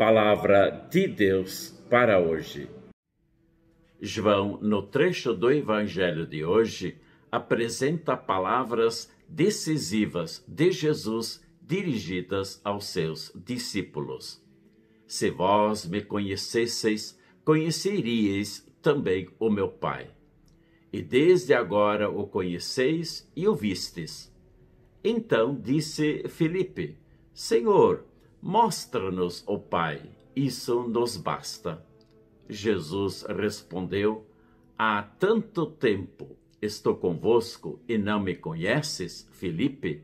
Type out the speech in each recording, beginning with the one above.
palavra de Deus para hoje. João, no trecho do Evangelho de hoje, apresenta palavras decisivas de Jesus dirigidas aos seus discípulos. Se vós me conhecesseis, conheceríeis também o meu Pai. E desde agora o conheceis e o vistes. Então disse Filipe: Senhor, Mostra-nos, ó Pai, isso nos basta. Jesus respondeu: Há tanto tempo estou convosco e não me conheces, Felipe?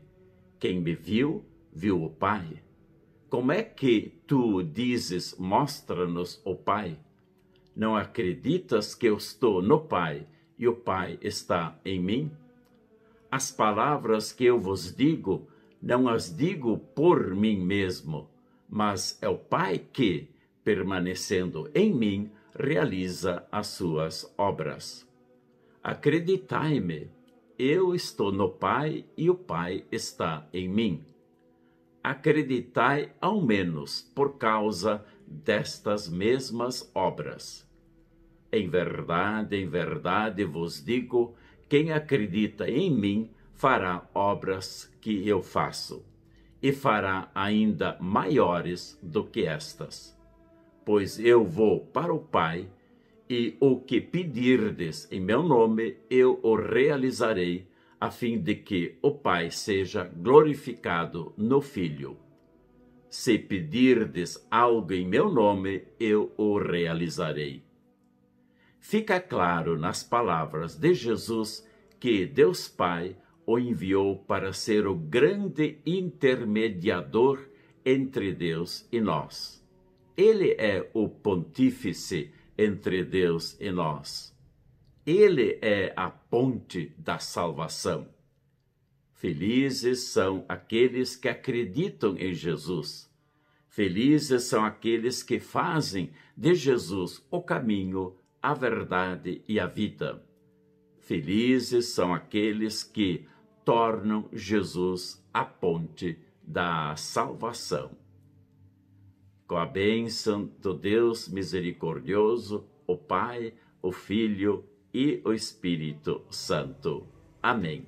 Quem me viu, viu o Pai. Como é que tu dizes: Mostra-nos, ó Pai? Não acreditas que eu estou no Pai e o Pai está em mim? As palavras que eu vos digo não as digo por mim mesmo, mas é o Pai que, permanecendo em mim, realiza as suas obras. Acreditai-me, eu estou no Pai e o Pai está em mim. Acreditai, ao menos, por causa destas mesmas obras. Em verdade, em verdade vos digo: quem acredita em mim fará obras que eu faço, e fará ainda maiores do que estas. Pois eu vou para o Pai, e o que pedirdes em meu nome, eu o realizarei, a fim de que o Pai seja glorificado no Filho. Se pedirdes algo em meu nome, eu o realizarei. Fica claro nas palavras de Jesus que Deus Pai o enviou para ser o grande intermediador entre Deus e nós. Ele é o pontífice entre Deus e nós. Ele é a ponte da salvação. Felizes são aqueles que acreditam em Jesus. Felizes são aqueles que fazem de Jesus o caminho, a verdade e a vida. Felizes são aqueles que tornam Jesus a ponte da salvação. Com a bênção do Deus misericordioso, o Pai, o Filho e o Espírito Santo. Amém.